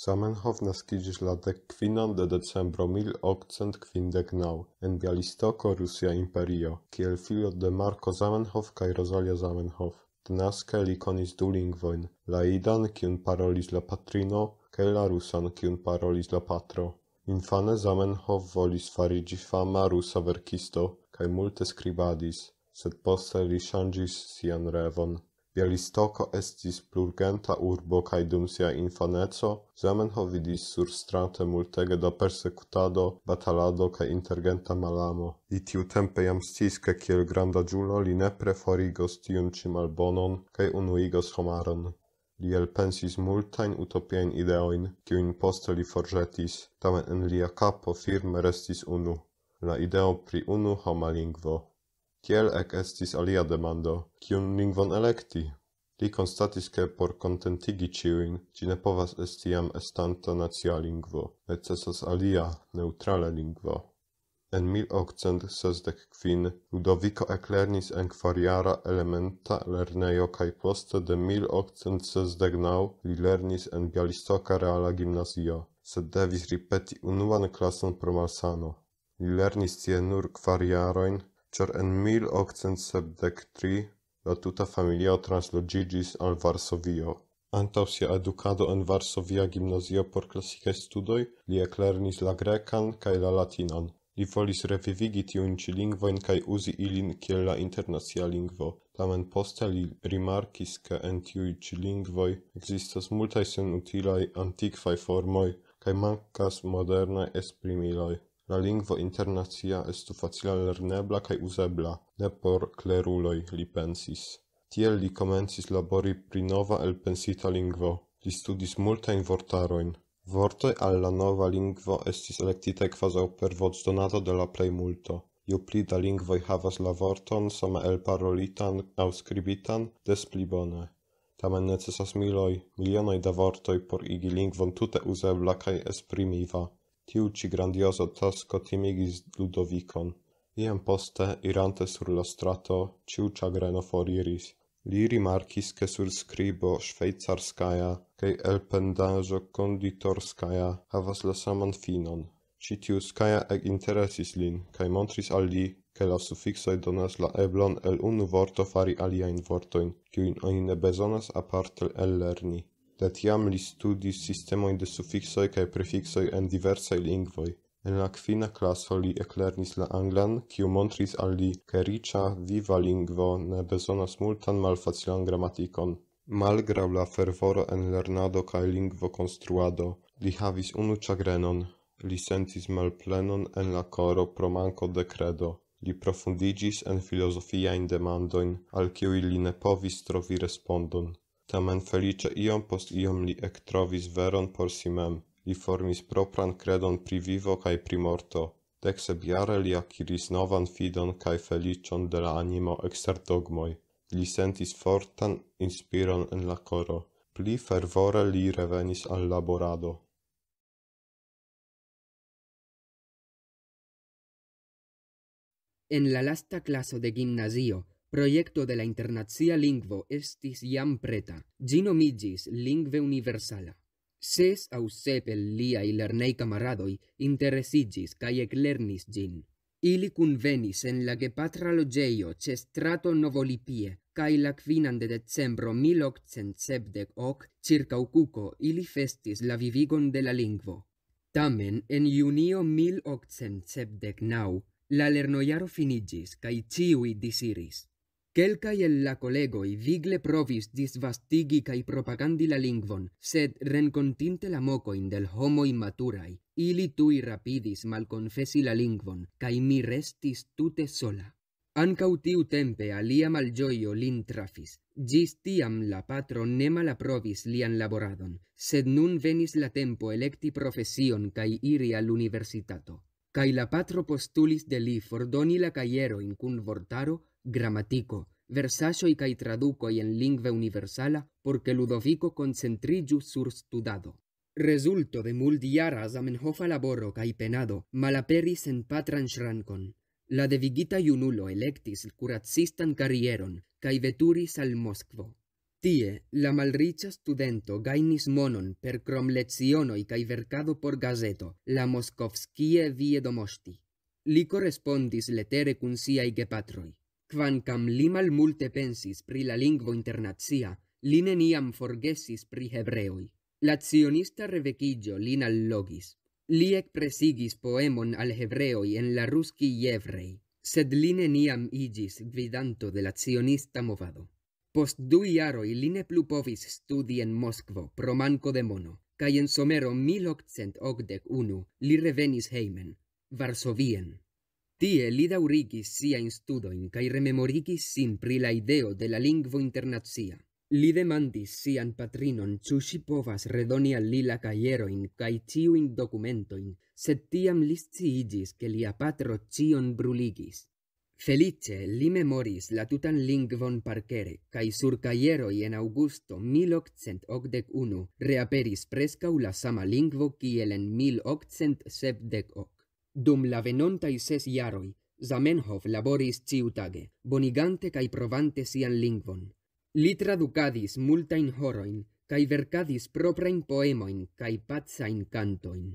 Zamenhof naskidzisz la dekwinan de decembro mil okcent kwindek nau, en Bialistoko, Rusia Imperio, kiel filio de Marko Zamenhof kaj Rosalia Zamenhof. Dnaske li konis du lingvojn, la idan, kiun parolis la patrino, kaj la rusan, kiun parolis la patro. Infane Zamenhof volis farigi fama rusa verkisto, kaj multe skribadis, sed poste li ŝanĝis sian revon. Bialistoco estis plurgenta urbo, cae dum sia infaneco, zemen ho vidis surstrante multege da persecutado, batalado, cae intergenta malamo. Li tiu tempe jam stis, cae ciel granda giulo li ne preferigos tium cimal bonon, cae unuigos homaron. Li elpensis multain utopiaen ideoin, ciu in poste li forgetis, tamen in lia capo firme restis unu, la ideo pri unu homalingvo. Tiel ec estis alia demando, cium lingvon electi? Li constatis che por contentigi ciuin, ci ne povas estiam estanta nacia lingvo, necessas alia, neutrale lingvo. En 1865 Ludovico eclernis en quariara elementa lerneio cae poste de 1869 li lernis en Bialistoca Reala Gymnasio, sed devis ripeti unuan klason pro malsano. Li lernis tie nur quariaroin, char en 1873 la tuta familia translogigis al Varsovio. Antau sia educado en Varsovia gimnazio por classica studoi, li eclernis la grecan cae la latinan. Li volis revivigi tiun ci lingvoin cae usi ilin ciel la internazia lingvo, tamen poste li rimarcis ca en tiui ci lingvoi existas multae sen utilae antiquae formoi, cae mancas modernae esprimiloi. La lingvo internazia estu facila lernebla cae uzebla, ne por cleruloi, li pensis. Tiel li comensis labori pri nova el pensita lingvo. Li studis multaein vortaroin. Vortoi al la nova lingvo estis lectite quaso per vots donato de la plei multo. Iu plida lingvoi havas la vorton sama el parolitan au scribitan, des pli bone. Taman necesas miloi, milionoid da vortoi por igi lingvon tute usebla cae esprimiva. Tiu ci grandioso tasco timigis Ludovicon. Iem poste, irante sur lo strato, ciu chagreno foriris. Li rimarchis che sur scribo schweizarskaya, kei el pendazzo konditorskaya, havas la saman finon. Citu skaia eg interesis lin, kei montris al li, kei la suffixo dones la eblon el unu vorto fari aliain vortoin, cuin oni ne bezonas apartel lerni de tiam li studis sistemoi de sufixoi cae prefixoi en diversai lingvoi. En la quina classo li eclernis la anglan, quiu montris al li che ricia, viva lingvo ne besonas multan malfacilan grammaticon. Malgra la fervoro en lernado cae lingvo construado, li havis unu chagrenon, li sentis malplenon en la coro pro manco de credo. Li profundigis en filosofiaen demandoin, al quiu li ne povis trovi respondon tamen felice iom post iom li ectrovis veron por si mem, li formis propran credon pri vivo cae pri morto, dec seb jare li aciris novan fidon cae felicion de la animo exter dogmoi. Li sentis fortan inspiron in la coro, pli fervore li revenis al laborado. En la lasta claso de gimnasio, Proiecto de la internazia lingvo estis iam preta. Gino migis lingve universala. Ses au sep el lia lernei camaradoi interesigis cae eclernis gin. Ili convenis en la que patra logeio ce strato novolipie, cae la quinan de decembro 1870 hoc, circa ucuco, ili festis la vivigon de la lingvo. Tamen, en junio 1879, la lernoiaro finigis, cae ciui disiris. Quelcae el la i vigle provis disvastigi cae propagandi la lingvon, sed rencontinte la mocoin del homo immaturai, ili tui rapidis malconfesi la lingvon, cae mi restis tute sola. Ancau tiu tempe alia malgioio lin trafis, gis tiam la patro ne malaprovis lian laboradon, sed nun venis la tempo electi profession cae iri al universitato. Cae la patro postulis de li fordoni la caiero in cun vortaro, gramatico, versasoi cae traducoi en lingve universala, porque Ludovico concentrigiu sur studado. Resulto de multiara Zamenhofa laboro cae penado, malaperis en patran shrancon. La devigita iunulo electis curatsistan carrieron, cae veturis al Moskvo. Tie, la malricha studento gainis monon per crom lezionoi cae vercado por gazeto, la Moskovskie viedomosti. Li correspondis letere cun siai gepatroi quam li limal multe pensis pri la linguo internazia li neniam forgessis pri hebreoi la zionista revequillo linal logis li presigis poemon al hebreoi en la ruski yevrei sed li neniam igis gvidanto de la zionista movado post du iaro i line plupovis studi en moskvo pro manco de mono kai en somero 1881 li revenis heimen varsovien Tie li daurigis sia instudoin cae rememorigis sin pri la ideo de la lingvo internazia. Li demandis sian patrinon cu si povas redoni al li la caieroin cae ciuin documentoin, sed tiam li sciigis che lia patro cion bruligis. Felice li memoris la tutan lingvon parkere, cae sur caieroi en augusto 1881 reaperis prescau la sama lingvo kiel en 1878. Dum la venontai ses iaroi, Zamenhof laboris ciutage, bonigante cae provante sian lingvon. Li traducadis multain horoin, cae vercadis proprain poemoin cae patsain cantoin.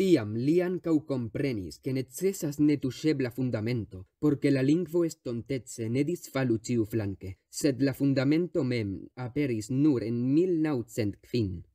Tiam li ancau comprenis che necessas netushebla fundamento, porque la lingvo estontetse ne disfalu ciu flanque, sed la fundamento mem aperis nur en 1905.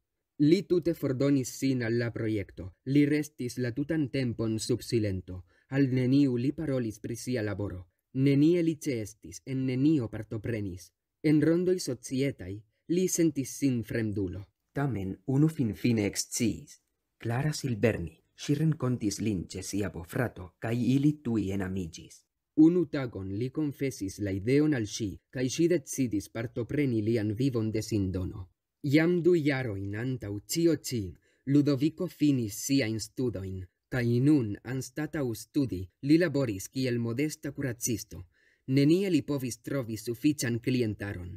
Li tute fordonis sin al la proiecto, li restis la tutan tempon sub silento, al neniu li parolis pri sia laboro, nenie li ceestis, en nenio partoprenis, en rondoi societai li sentis sin fremdulo. Tamen unu fin fine exciis, Clara Silberni, si rencontis lince sia bofrato, cae ili tui en amigis. Unu tagon li confesis la ideon al si, cae si decidis partopreni lian vivon de sindono. Iam du iaro in antau cio ci, Ludovico finis sia in studoin, ca nun, an stata u studi, li laboris ciel modesta curatsisto. nenie li povis trovi suffician clientaron.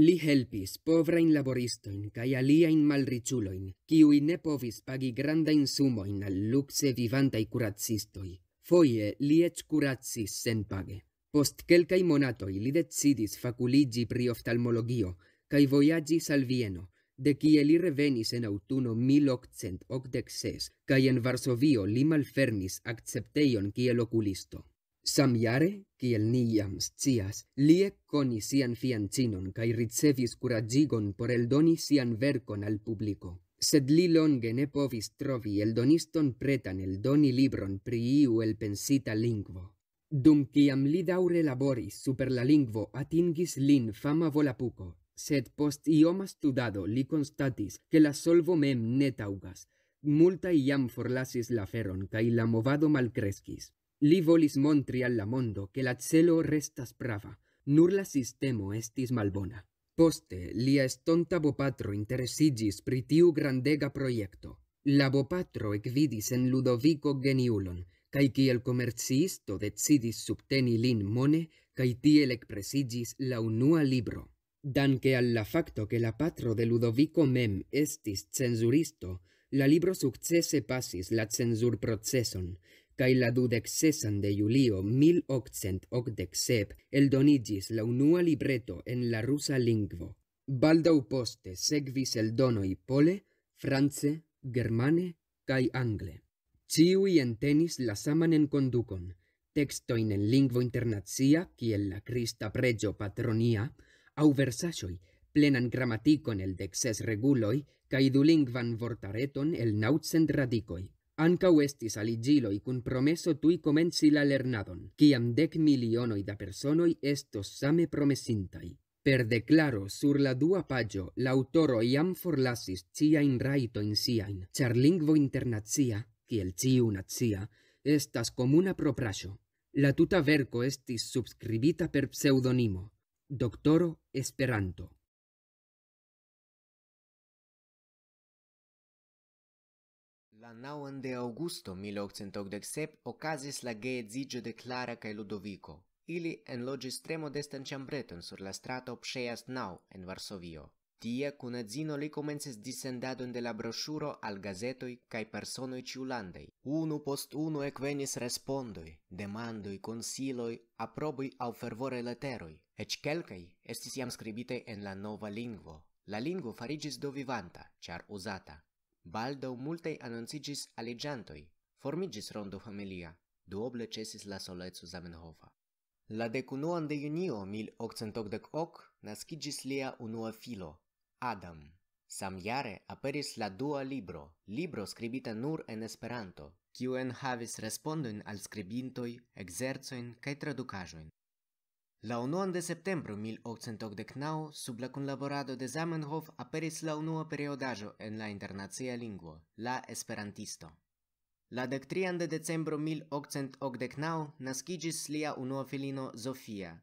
Li helpis povrain laboristoin cae aliaen malriciuloin, ciui ne povis pagi granda insumoin al luxe vivantai curatsistoi. Foie li ec curatsis sen page. Post quelcai monatoi li decidis faculigi pri oftalmologio, cae voyagis al Vieno, de cie li revenis en autuno 1886, cae en Varsovio li malfermis accepteion cie loculisto. Sam iare, ciel ni iam scias, li ec coni sian fiancinon cae ricevis curagigon por eldoni sian vercon al publico. Sed li longe ne povis trovi eldoniston pretan eldoni libron pri iu el pensita lingvo. Dum ciam li daure laboris super la lingvo atingis lin fama volapuco, sed post ioma studado li constatis che la solvo mem ne taugas. Multa iam forlasis la feron, cae la movado malcresquis. Li volis montri al la mondo che la celo restas prava, nur la sistemo estis malbona. Poste, lia estonta bopatro interesigis pri tiu grandega proiecto. La bopatro ecvidis en Ludovico geniulon, cae ciel comerciisto decidis subteni lin mone, cae tiel ecpresigis la unua libro. Danke al la facto che la patro de Ludovico mem estis censuristo, la libro successe passis la censur processon, cae la dudec sesan de Julio 1887 eldonigis la unua libreto en la rusa lingvo. Baldau poste segvis el donoi pole, france, germane, cae angle. Ciui entenis la saman en conducon, textoin en lingvo internazia, ciel la Christa pregio patronia, au versasioi plenan grammaticon el dexes reguloi ca idu lingvan vortareton el nautsen radicoi. Ancau estis aligiloi cun promeso tui comensi la lernadon, ciam dec milionoi da personoi estos same promesintai. Per declaro sur la dua pagio, l'autoro iam forlasis cia in raito in siain, char lingvo internazia, ciel ciu nazia, estas comuna proprasio. La tuta verco estis subscribita per pseudonimo, Doctoro Esperanto. La nauen de Augusto 1887 ocasis la gea de Clara ca Ludovico. Ili en logis destan ciambreton sur la strata obseas nau en Varsovio tia con azino li comences dissendado de la brochuro al gazetoi cae personoi ciulandei. Uno post uno ec venis respondoi, demandoi, consiloi, aprobui au fervore letteroi, ec celcai estis iam scribite en la nova lingvo. La lingvo farigis do vivanta, char usata. Baldo multei annuncigis aligiantoi, formigis rondo familia, duoble cesis la solezu Zamenhofa. La decunuan de junio 1888 nascigis lia unua filo, Adam. Sam jare aperis la dua libro, libro skribita nur en Esperanto, kiu enhavis havis respondon al skribintoj, ekzercojn kaj tradukaĵojn. La unuan de septembro 1889 sub la kunlaborado de Zamenhof aperis la unua periodaĵo en la internacia lingvo, La Esperantisto. La dektrian de decembro 1889 naskiĝis lia unua filino Zofia,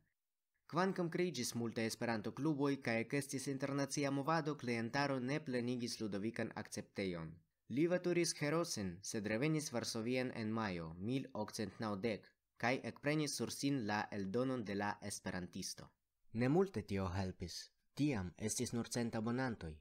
Kvankam kreigis multa esperanto kluboi, kaj ekestis internacia movado klientaro ne plenigis ludovikan akceptejon. Li vaturis herosen se drevenis Varsovien en maio 1890 kaj ekprenis sur sin la eldonon de la esperantisto. Ne multe tio helpis. Tiam estis nur cent abonantoj.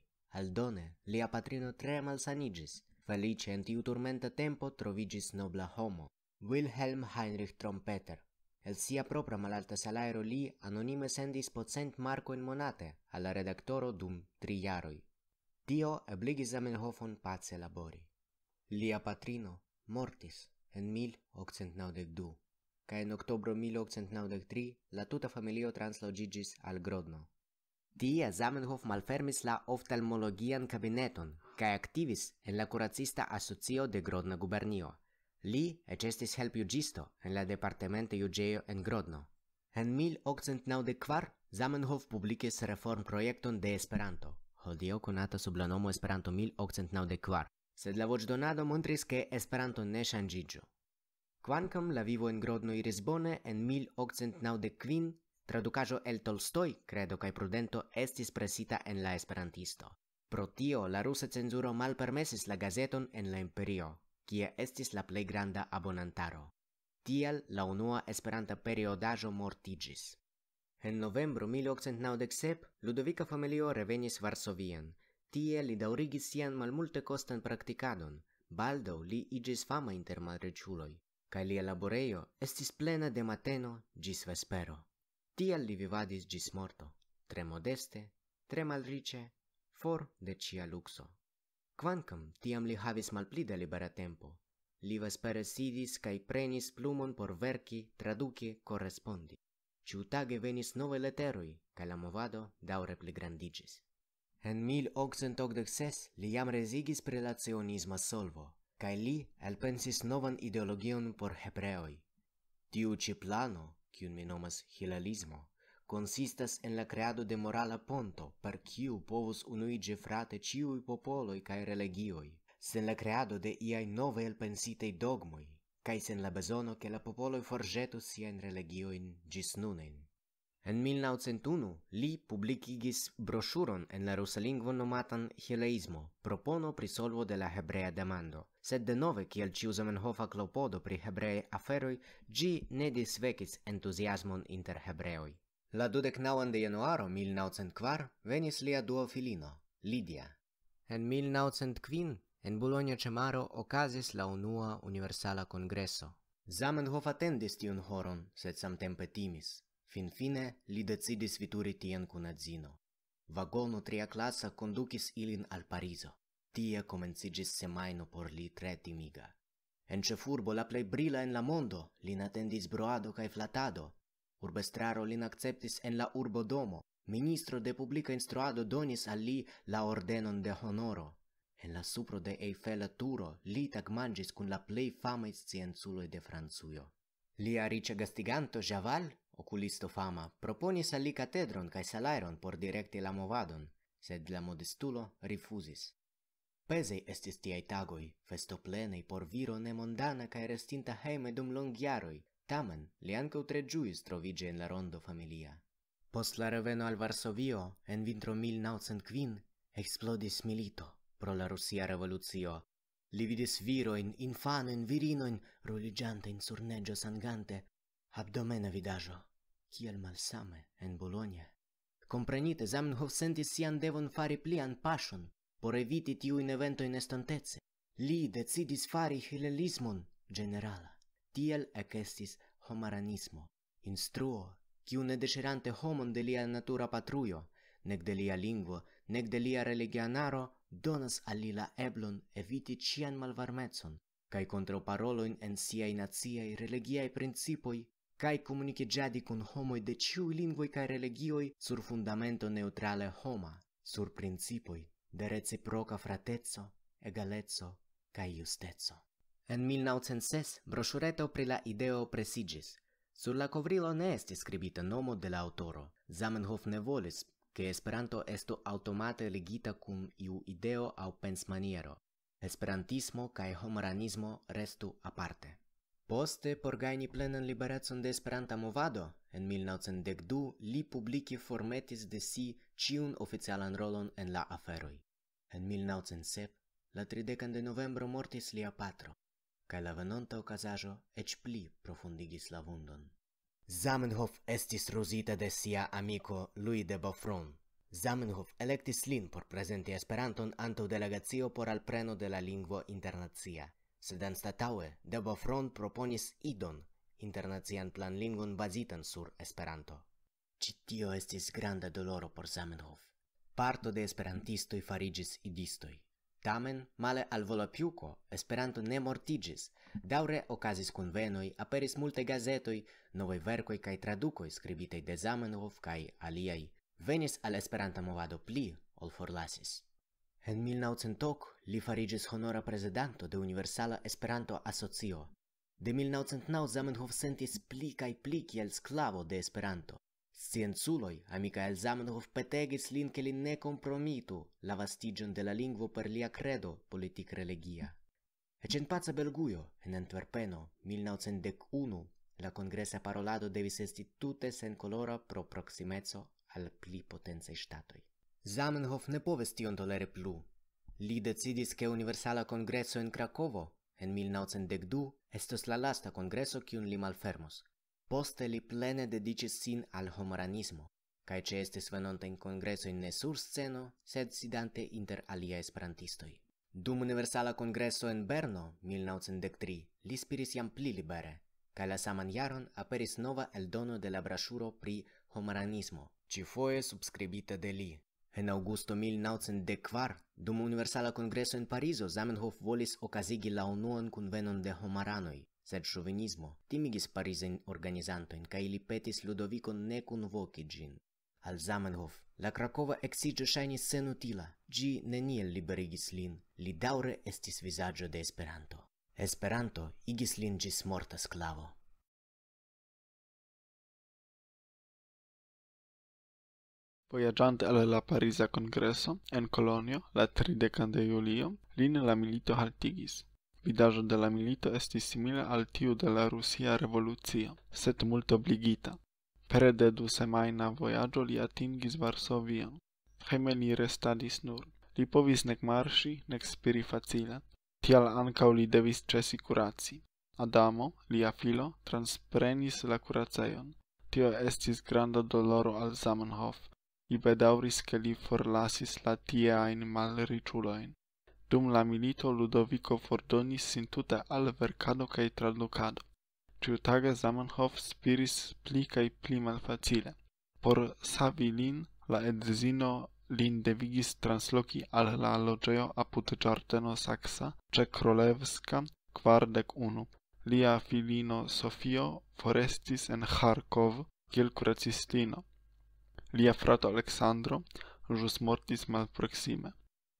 Aldone li a patrino tre malsanigis. Felice en tiu turmenta tempo trovigis nobla homo. Wilhelm Heinrich Trompeter. El sia propra malalta salaero li anonime sendis po cent marco in monate alla redaktoro dum tri jaroi. Tio ebligis Zamenhofon pace labori. Lia patrino mortis en 1892, ca in octobro 1893 la tuta familio translogigis al Grodno. Tia Zamenhof malfermis la oftalmologian cabineton ca activis en la curacista asocio de Grodna gubernio – Li, et estis help iugisto, en la departementa iugieo en Grodno. En 1894, Zamenhof publikis reform proiecton de Esperanto, hodio konata sub la nomo Esperanto 1894, sed la vocedonado montris che Esperanto ne changigiu. Quancam la vivo en Grodno iris bone, en 1895, traducajo el Tolstoi, credo cae prudento, estis presita en la Esperantisto. Pro tio, la rusa censuro mal permesis la gazeton en la imperio kie estis la plej granda abonantaro. Tial la unua esperanta periodajo mortigis. En novembro 1897, Ludovica familio revenis Varsovien. Tie li daurigis sian malmulte costan practicadon, baldo li igis fama inter madriciuloi, ca li elaboreio estis plena de mateno gis vespero. Tial li vivadis gis morto, tre modeste, tre malrice, for de cia luxo. Quancam tiam li havis malpli da libera tempo, li vespere sidis cae prenis plumon por verci, traduci, correspondi. Ciu tage venis nove leteroi, ca la movado daure pli grandigis. En 1886 li jam rezigis pre la zionisma solvo, cae li elpensis novan ideologion por hebreoi. Tiu ci plano, cium mi nomas hilalismo, consistas en la creado de moral a ponto per quiu povos unuige frate ciui popoloi cae religioi, sen la creado de iai nove elpensitei dogmoi, cae sen la besono che la popoloi forgetu sien in religioin gis nunem. En 1901 li publicigis brosuron en la rusa lingua nomatan hileismo, propono prisolvo de la hebrea demando, sed de nove qui el ciusamen hofa clopodo pri hebrei aferoi, gi ne disvecis entusiasmon inter hebreoi. La dudec nauan de januaro 1904 venis lia duo filino, Lidia. En 1905 en Bologna Cemaro ocasis la unua universala congresso. Zamenhof attendis tiun horon, sed samtempe timis. Fin fine li decidis vituri tien cun adzino. Vagonu tria classa conducis ilin al Parizo. Tia comencigis semaino por li tre timiga. En cefurbo la plei brila en la mondo, lin attendis broado cae flatado, Urbestraro lin acceptis en la urbo domo. Ministro de publica instruado donis al li la ordenon de honoro. En la supro de Eiffela turo li tag mangis cun la plei famae scienzuloi de Franzuio. Li ricca gastiganto Javal, oculisto fama, proponis al li catedron cae salairon por directi la movadon, sed la modestulo rifusis. Pesei estis tiai tagoi, festoplenei por viro nemondana cae restinta heime dum longiaroi, Tamen, li anca utre giuis trovige in la rondo familia. Post la reveno al Varsovio, en vintro 1905, explodis milito pro la russia revoluzio. Li vidis viroin, infanen, virinoin, ruligiante in surneggio sangante, abdomena vidajo, ciel malsame en Bologna. Comprenite, Zamenhof sentis sian devon fari plian pasion por eviti tiu in evento in estantece. Li decidis fari hilelismon generala tiel ekestis homaranismo instruo ki un edeserante homon de lia natura patruo nek de lia lingvo nek de lia religianaro donas al li la eblon eviti cian malvarmetson kai kontra in en sia inazia i religia i principoi kai komunike jadi kun homo de ciu lingvo i kai religioi sur fundamento neutrale homa sur principoi de reciproca fratezzo egalezzo kai iustezzo En 1906 brosureto pri la ideo presigis. Sur la covrilo ne est scribita nomo de la autoro. Zamenhof ne volis, che Esperanto estu automate ligita cum iu ideo au pensmaniero. Esperantismo cae homoranismo restu aparte. Poste, por gaini plenan liberetson de Esperanta movado, en 1912 li publici formetis de si ciun oficialan rolon en la aferoi. En 1907, la 30 de novembro mortis lia patro kai la venonta okazajo ech pli profundigis la vundon. Zamenhof estis rosita de sia amiko Louis de Bofron. Zamenhof elektis lin por prezenti Esperanton anto delegacio por alpreno de la lingvo internacia. Sed anstataŭe de Bofron proponis idon internacian plan lingvon bazitan sur Esperanto. Ĉi tio estis granda doloro por Zamenhof. Parto de Esperantisto i farigis idistoj. Tamen, male al Volapiuco, Esperanto ne mortigis. Daure ocasis convenoi, aperis multe gazetoi, novoi vercoi cae traducoi scribitei de Zamenhof cae aliai. Venis al Esperanta movado pli, ol forlasis. En 1900 li farigis honora presidanto de Universala Esperanto Asocio. De 1909 Zamenhof sentis pli cae pli kiel sclavo de Esperanto. Scienculoi, amica el Zamenhof petegis lin che lin ne compromitu la vastigion de la lingvo per lia credo politic-religia. E c'en pazza Belguio, en Antwerpeno, 1901, la congresa parolado devis esti tutte sen colora pro proximezzo al pli potenzei statoi. Zamenhof ne poves tion tolere plu. Li decidis che universala congresso in Cracovo, en 1902, estos la lasta congresso cion li malfermos, Poste li plene dedicis sin al homoranismo, cae ce estes venonte in congreso in ne sur sceno, sed sidante inter alia esperantistoi. Dum universala congreso en Berno, 1903, li spiris iam pli libere, cae la saman jaron aperis nova eldono de la brasuro pri homoranismo, ci foie subscribita de li. En augusto 1904, dum universala congreso in Parizo, Zamenhof volis ocasigi la unuan convenon de homaranoi, sed chauvinismo timigis parisen organizantoin ca ili petis Ludovico ne cun gin. Al Zamenhof, la Krakova exige shaini sen utila, gi neniel liberigis lin, li daure estis visaggio de Esperanto. Esperanto igis lin gis morta sclavo. Voyagiant al la Parisa Congresso, en Colonio, la 30 de Julio, lin la milito haltigis vidajo de la milito esti simile al tiu de la Rusia revolucio, set mult obligita. Pere de du semaina voyaggio li atingis Varsovion. Heme li restadis nur. Li povis nec marsi, nec spiri facile. Tial ancau li devis cesi curaci. Adamo, lia filo, transprenis la curaceion. Tio estis granda doloro al Zamenhof. Li bedauris che li forlasis la tieain malriciuloin. Dum la milito Ludovico fordonis sin tute al verkado kaj tradukado. Zamenhof spiris pli kaj pli malfacile. Por savi lin, la edzino lin devigis transloki al la loĝejo apud ĝardeno Saksa ĉe Krolevska kvardek Lia filino Sofio forestis en Kharkov kiel kuracistino. Lia frato Aleksandro ĵus mortis malproksime.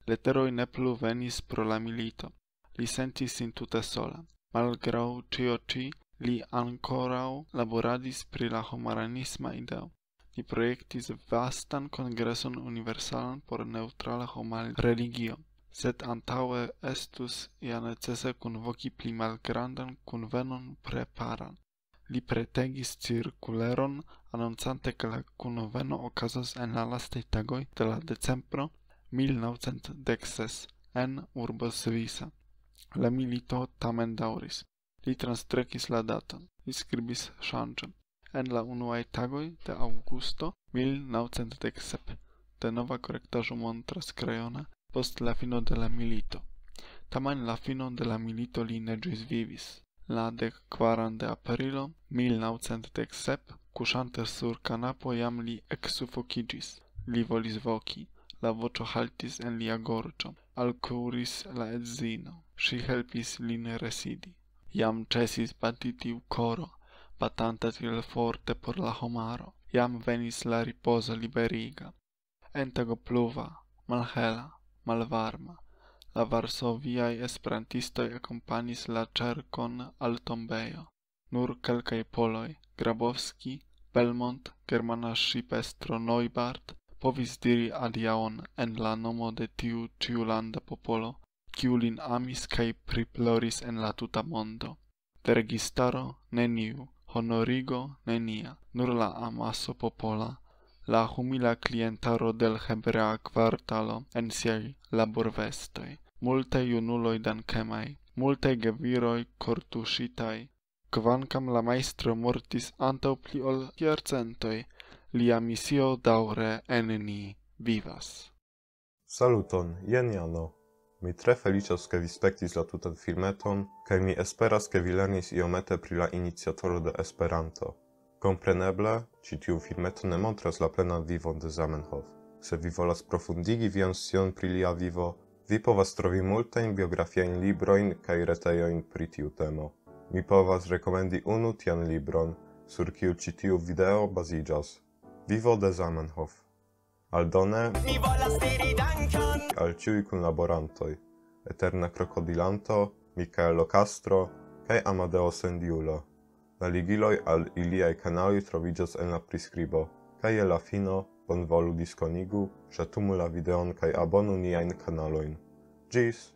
Leteroi ne plu venis pro la milito. Li sentis in tuta sola. Malgrau cio ti, li ancorau laboradis pri la homaranisma ideo. Li proiectis vastan congreson universalan por neutrala homal religio. Sed antaue estus ia necese convoci pli malgrandan convenon preparan li pretegis circuleron annonzante che la cunoveno ocasos en la lastei tagoi de la decembro 1916 en urbo Svisa. La milito tamen dauris. Li transtrekis la daton. Li scribis En la unuae tagoi de augusto 1916 de nova correctajo montras creona post la fino de la milito. Tamen la fino de la milito li negis vivis. La de quaran de aprilo 1916 cusante sur canapo jam li exsufocigis. Li volis voci la vocio haltis en lia gorgiom, alcuris la ezzino, si helpis li ne residi. Jam cesis batitiu coro, batanta tila forte por la homaro, jam venis la riposa liberiga. Entego pluva, malhela, malvarma, la Varsoviai esperantistoi acompani la cercon al tombeo. Nur calcai poloi, Grabowski, Belmont, Germana shipestro Neubert, povis diri adiaon en la nomo de tiu ciulanda popolo, ciu lin amis cae priploris en la tuta mondo. De registaro, neniu, honorigo, nenia, nur la amaso popola, la humila clientaro del Hebrea quartalo en siei labor multe iunuloi dan cemai, multe geviroi cortusitai, quancam la maestro mortis antau pli ol lia misio daure en ni vivas. Saluton, jen Jano. Mi tre felicios ke vi spektis la tutan filmeton, kaj mi esperas ke vi lernis iomete pri la iniciatoro de Esperanto. Kompreneble, citiu tiu ne montras la plena vivon de Zamenhof. Se vi volas profundigi vian scion pri lia vivo, vi povas trovi multajn biografiajn librojn kaj retejojn pri tiu temo. Mi povas rekomendi unu tian libron, sur kiu citiu video baziĝas – Vivo de Zamenhof. Aldone, al ciui cun laborantoi, Eterna Crocodilanto, Michaelo Castro, e Amadeo Sendiulo. La ligiloi al iliai canali trovigas en la prescribo, kai e la fino, bon volu disconigu, shatumu la videon kai abonu niain canaloin. Gis!